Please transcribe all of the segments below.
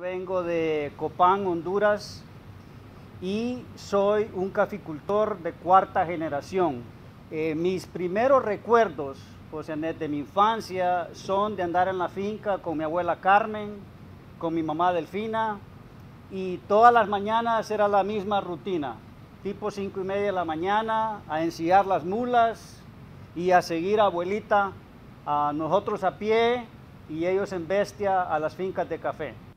Vengo de Copán, Honduras, y soy un caficultor de cuarta generación. Eh, mis primeros recuerdos, o sea, de mi infancia son de andar en la finca con mi abuela Carmen, con mi mamá Delfina, y todas las mañanas era la misma rutina, tipo cinco y media de la mañana, a ensillar las mulas y a seguir a abuelita, a nosotros a pie y ellos en bestia a las fincas de café.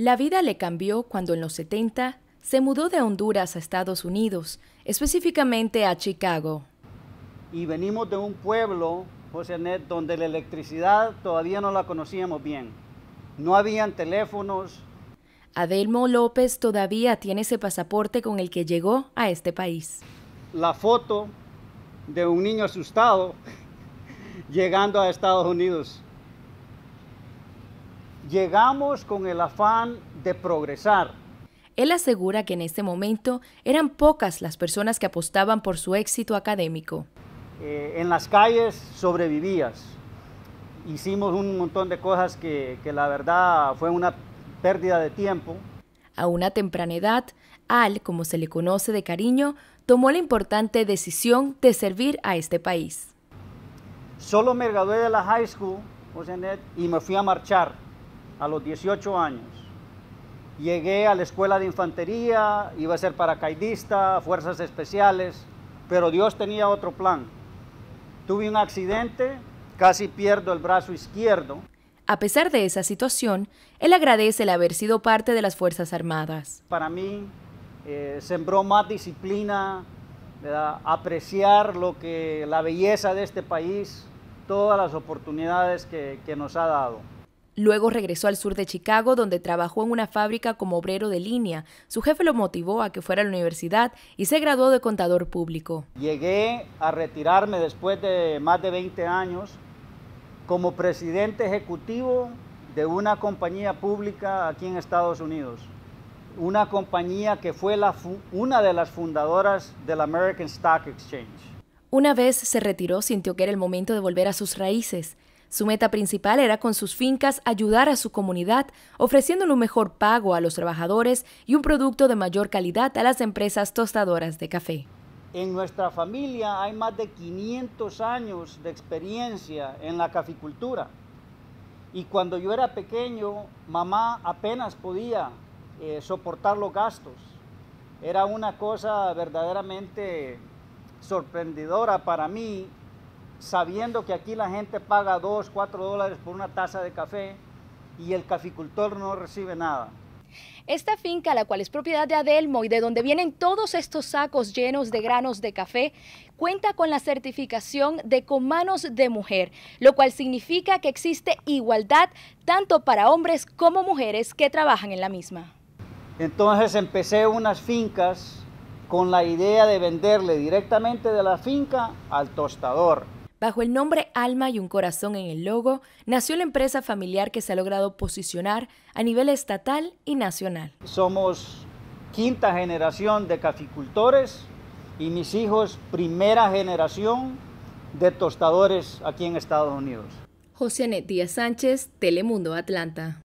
La vida le cambió cuando en los 70 se mudó de Honduras a Estados Unidos, específicamente a Chicago. Y venimos de un pueblo, José Anet, donde la electricidad todavía no la conocíamos bien. No habían teléfonos. Adelmo López todavía tiene ese pasaporte con el que llegó a este país. La foto de un niño asustado llegando a Estados Unidos llegamos con el afán de progresar. Él asegura que en este momento eran pocas las personas que apostaban por su éxito académico. Eh, en las calles sobrevivías. Hicimos un montón de cosas que, la verdad fue una pérdida de tiempo. A una temprana edad, Al, como se le conoce de cariño, tomó la importante decisión de servir a este país. Solo me gradué de la high school, y me fui a marchar a los 18 años. Llegué a la escuela de infantería, iba a ser paracaidista, fuerzas especiales, pero Dios tenía otro plan. Tuve un accidente, casi pierdo el brazo izquierdo. A pesar de esa situación, él agradece el haber sido parte de las Fuerzas Armadas. Para mí, eh, sembró más disciplina, apreciar lo que, la belleza de este país, todas las oportunidades que nos ha dado. Luego regresó al sur de Chicago, donde trabajó en una fábrica como obrero de línea. Su jefe lo motivó a que fuera a la universidad y se graduó de contador público. Llegué a retirarme después de más de 20 años como presidente ejecutivo de una compañía pública aquí en Estados Unidos. Una compañía que fue una de las fundadoras del American Stock Exchange. Una vez se retiró, sintió que era el momento de volver a sus raíces. Su meta principal era con sus fincas ayudar a su comunidad, ofreciéndole un mejor pago a los trabajadores y un producto de mayor calidad a las empresas tostadoras de café. En nuestra familia hay más de 500 años de experiencia en la caficultura. Y cuando yo era pequeño, mamá apenas podía eh, soportar los gastos. Era una cosa verdaderamente sorprendedora para mí sabiendo que aquí la gente paga 2, 4 dólares por una taza de café y el caficultor no recibe nada. Esta finca, la cual es propiedad de Adelmo y de donde vienen todos estos sacos llenos de granos de café, cuenta con la certificación de comanos de mujer, lo cual significa que existe igualdad tanto para hombres como mujeres que trabajan en la misma. Entonces empecé unas fincas con la idea de venderle directamente de la finca al tostador. Bajo el nombre Alma y un corazón en el logo, nació la empresa familiar que se ha logrado posicionar a nivel estatal y nacional. Somos quinta generación de caficultores y mis hijos primera generación de tostadores aquí en Estados Unidos. José Díaz Sánchez, Telemundo Atlanta.